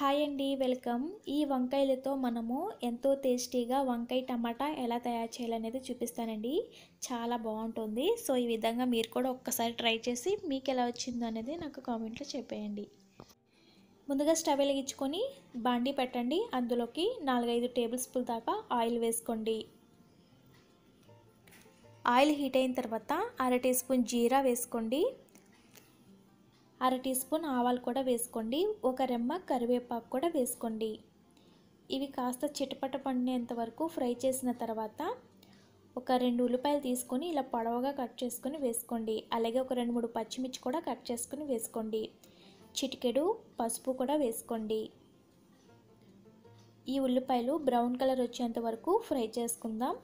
Hi అండి welcome ఈ వంకాయలతో మనము ఎంతో టేస్టీగా వంకాయ టమాటా ఎలా తయారు చేయాలనేది చూపిస్తానండి చాలా బాగుంటుంది సో ఈ విధంగా మీరు కూడా ఒక్కసారి ట్రై చేసి మీకు ఎలా వచ్చిందో అనేది నాకు కామెంట్లో చెప్పేయండి ముందుగా స్టవ్ వెలిగించుకొని బాండి పెట్టండి అందులోకి నాలుగైదు టేబుల్ స్పూన్ దాకా ఆయిల్ వేసుకోండి ఆయిల్ హీట్ అయిన తర్వాత అర టీ స్పూన్ జీరా వేసుకోండి అర టీ స్పూన్ ఆవాలు కూడా వేసుకోండి ఒక రెమ్మ కరివేపాకు కూడా వేసుకోండి ఇవి కాస్త చిటపట పండేంత వరకు ఫ్రై చేసిన తర్వాత ఒక రెండు ఉల్లిపాయలు తీసుకొని ఇలా పొడవగా కట్ చేసుకొని వేసుకోండి అలాగే ఒక రెండు మూడు పచ్చిమిర్చి కూడా కట్ చేసుకొని వేసుకోండి చిటికెడు పసుపు కూడా వేసుకోండి ఈ ఉల్లిపాయలు బ్రౌన్ కలర్ వచ్చేంత వరకు ఫ్రై చేసుకుందాం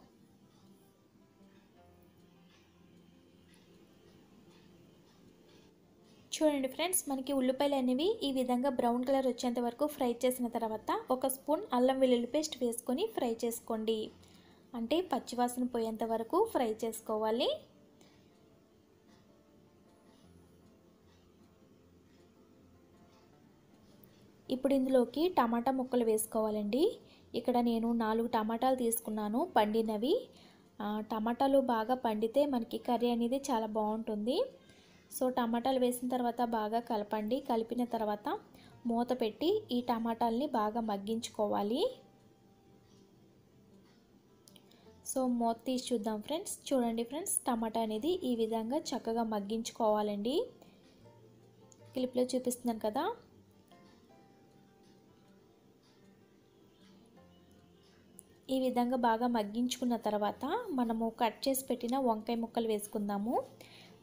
చూడండి ఫ్రెండ్స్ మనకి ఉల్లిపాయలు అనేవి ఈ విధంగా బ్రౌన్ కలర్ వచ్చేంత వరకు ఫ్రై చేసిన తర్వాత ఒక స్పూన్ అల్లం వెల్లుల్లి పేస్ట్ వేసుకొని ఫ్రై చేసుకోండి అంటే పచ్చివాసన పోయేంత వరకు ఫ్రై చేసుకోవాలి ఇప్పుడు ఇందులోకి టమాటా ముక్కలు వేసుకోవాలండి ఇక్కడ నేను నాలుగు టమాటాలు తీసుకున్నాను పండినవి టమాటాలు బాగా పండితే మనకి కర్రీ అనేది చాలా బాగుంటుంది సో టమాటాలు వేసిన తర్వాత బాగా కలపండి కలిపిన తర్వాత మూత పెట్టి ఈ టమాటాలని బాగా మగ్గించుకోవాలి సో మూత తీసి చూద్దాం ఫ్రెండ్స్ చూడండి ఫ్రెండ్స్ టమాటా అనేది ఈ విధంగా చక్కగా మగ్గించుకోవాలండి క్లిప్లో చూపిస్తున్నాను కదా ఈ విధంగా బాగా మగ్గించుకున్న తర్వాత మనము కట్ చేసి పెట్టిన వంకాయ ముక్కలు వేసుకుందాము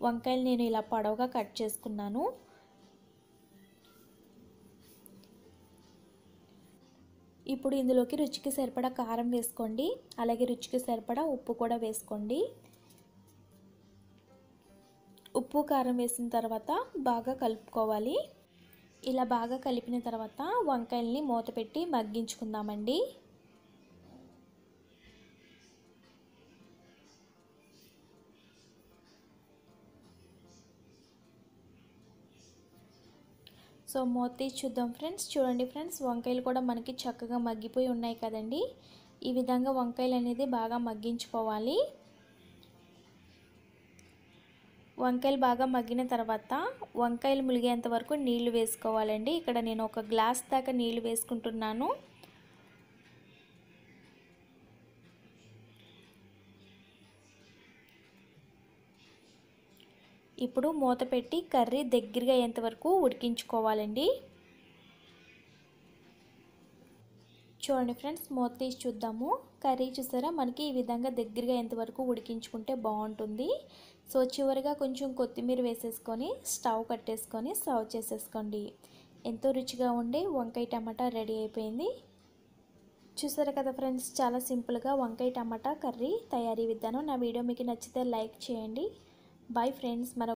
వంకాయలు నేను ఇలా పొడవుగా కట్ చేసుకున్నాను ఇప్పుడు ఇందులోకి రుచికి సరిపడా కారం వేసుకోండి అలాగే రుచికి సరిపడా ఉప్పు కూడా వేసుకోండి ఉప్పు కారం వేసిన తర్వాత బాగా కలుపుకోవాలి ఇలా బాగా కలిపిన తర్వాత వంకాయల్ని మూత పెట్టి మగ్గించుకుందామండి సో మూత తీసి చూద్దాం ఫ్రెండ్స్ చూడండి ఫ్రెండ్స్ వంకాయలు కూడా మనకి చక్కగా మగ్గిపోయి ఉన్నాయి కదండి ఈ విధంగా వంకాయలు అనేది బాగా మగ్గించుకోవాలి వంకాయలు బాగా మగ్గిన తర్వాత వంకాయలు ములిగేంత వరకు నీళ్లు వేసుకోవాలండి ఇక్కడ నేను ఒక గ్లాస్ దాకా నీళ్లు వేసుకుంటున్నాను ఇప్పుడు మూత పెట్టి కర్రీ దగ్గరగా అయ్యేంతవరకు ఉడికించుకోవాలండి చూడండి ఫ్రెండ్స్ మూత తీసి చూద్దాము కర్రీ చూసారా మనకి ఈ విధంగా దగ్గరగా ఎంతవరకు ఉడికించుకుంటే బాగుంటుంది సో చివరిగా కొంచెం కొత్తిమీర వేసేసుకొని స్టవ్ కట్టేసుకొని సర్వ్ చేసేసుకోండి ఎంతో రుచిగా ఉండే వంకాయ టమాటా రెడీ అయిపోయింది చూసారు కదా ఫ్రెండ్స్ చాలా సింపుల్గా వంకాయ టమాటా కర్రీ తయారీ విధానం నా వీడియో మీకు నచ్చితే లైక్ చేయండి Bye friends.